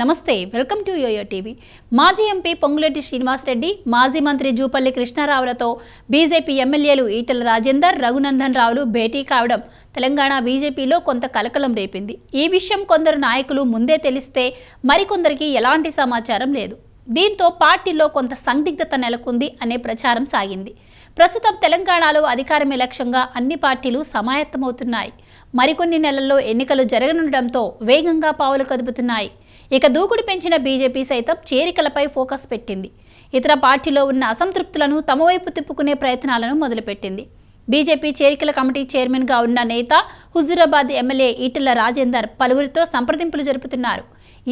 నమస్తే welcome to YoYo TV మాజీ MP Ponguleti Srinivasa Reddy మాజీ మంత్రి జూపల్లి కృష్ణారావులతో బీజేపీ ఎమ్మెల్యేలు ఈటల రాజేందర్ రఘునందన్ రావులు భేటీ కావడం తెలంగాణ బీజేపీలో కొంత కలకలం రేపింది ఈ విషయం కొందరు నాయకులు ముందే తెలిస్తే మరికొందరికి ఎలాంటి సమాచారం లేదు దీంతో పార్టీలో కొంత సందిగ్ధత నెలకొంది అనే ప్రచారం సాగింది ప్రస్తుతం తెలంగాణలో అధికారమే లక్ష్యంగా అన్ని పార్టీలు సమాయత్తమవుతున్నాయి మరికొన్ని నెలల్లో ఎన్నికలు జరగనుండటంతో వేగంగా పావులు కదుపుతున్నాయి ఇక దూకుడు పెంచిన బీజేపీ సైతం చేరికలపై ఫోకస్ పెట్టింది ఇతర పార్టీలో ఉన్న అసంతృప్తులను తమ వైపు తిప్పుకునే ప్రయత్నాలను మొదలుపెట్టింది బీజేపీ చేరికల కమిటీ చైర్మన్గా ఉన్న నేత హుజూరాబాద్ ఎమ్మెల్యే ఈటెల రాజేందర్ పలువురితో సంప్రదింపులు జరుపుతున్నారు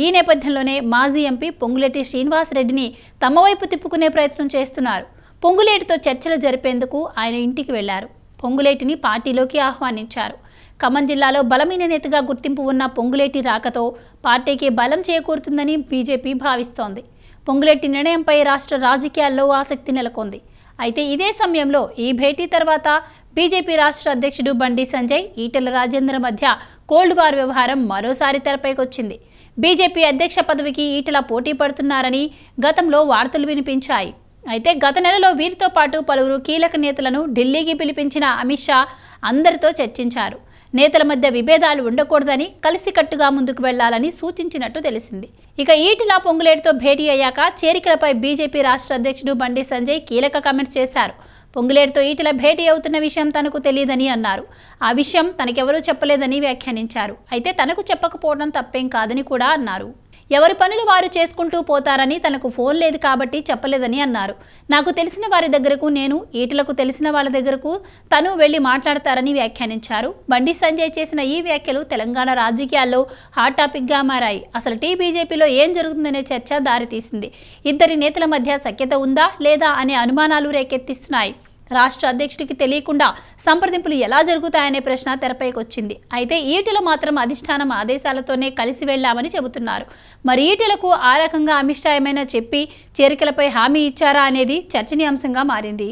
ఈ నేపథ్యంలోనే మాజీ ఎంపీ పొంగులేటి శ్రీనివాసరెడ్డిని తమ వైపు తిప్పుకునే ప్రయత్నం చేస్తున్నారు పొంగులేటితో చర్చలు జరిపేందుకు ఆయన ఇంటికి వెళ్లారు పొంగులేటిని పార్టీలోకి ఆహ్వానించారు ఖమ్మం జిల్లాలో బలమైన నేతగా గుర్తింపు ఉన్న పొంగులేటి రాకతో పార్టీకి బలం చేకూరుతుందని బీజేపీ భావిస్తోంది పొంగులేటి నిర్ణయంపై రాష్ట్ర రాజకీయాల్లో ఆసక్తి నెలకొంది అయితే ఇదే సమయంలో ఈ భేటీ తర్వాత బీజేపీ రాష్ట్ర అధ్యక్షుడు బండి సంజయ్ ఈటెల రాజేంద్ర మధ్య కోల్డ్ వార్ వ్యవహారం మరోసారి తెరపైకొచ్చింది బీజేపీ అధ్యక్ష పదవికి ఈటల పోటీ పడుతున్నారని గతంలో వార్తలు వినిపించాయి అయితే గత నెలలో వీరితో పాటు పలువురు కీలక నేతలను ఢిల్లీకి పిలిపించిన అమిత్ షా అందరితో చర్చించారు నేతల మధ్య విభేదాలు ఉండకూడదని కలిసికట్టుగా ముందుకు వెళ్లాలని సూచించినట్టు తెలిసింది ఇక ఈటిలా పొంగులేటితో భేటీ అయ్యాక చేరికలపై బీజేపీ రాష్ట్ర అధ్యక్షుడు బండి సంజయ్ కీలక కామెంట్స్ చేశారు పొంగులేటితో ఈటిల భేటీ అవుతున్న విషయం తనకు తెలియదని అన్నారు ఆ విషయం తనకెవరూ చెప్పలేదని వ్యాఖ్యానించారు అయితే తనకు చెప్పకపోవడం తప్పేం కాదని కూడా అన్నారు ఎవరి పనులు వారు చేసుకుంటూ పోతారని తనకు ఫోన్ లేదు కాబట్టి చెప్పలేదని అన్నారు నాకు తెలిసిన వారి దగ్గరకు నేను ఈటలకు తెలిసిన వాళ్ళ దగ్గరకు తను వెళ్లి మాట్లాడతారని వ్యాఖ్యానించారు బండి సంజయ్ చేసిన ఈ వ్యాఖ్యలు తెలంగాణ రాజకీయాల్లో హాట్ టాపిక్గా మారాయి అసలు టీ బీజేపీలో ఏం జరుగుతుందనే చర్చ దారితీసింది ఇద్దరి నేతల మధ్య సఖ్యత ఉందా లేదా అనే అనుమానాలు రేకెత్తిస్తున్నాయి రాష్ట్ర అధ్యక్షుడికి తెలియకుండా సంప్రదింపులు ఎలా జరుగుతాయనే ప్రశ్న తెరపైకి వచ్చింది అయితే ఈటలు మాత్రం అధిష్టానం ఆదేశాలతోనే కలిసి వెళ్లామని చెబుతున్నారు మరి ఈటలకు ఆ రకంగా అమిష్ ఏమైనా చెప్పి చేరికలపై హామీ ఇచ్చారా అనేది చర్చనీయాంశంగా మారింది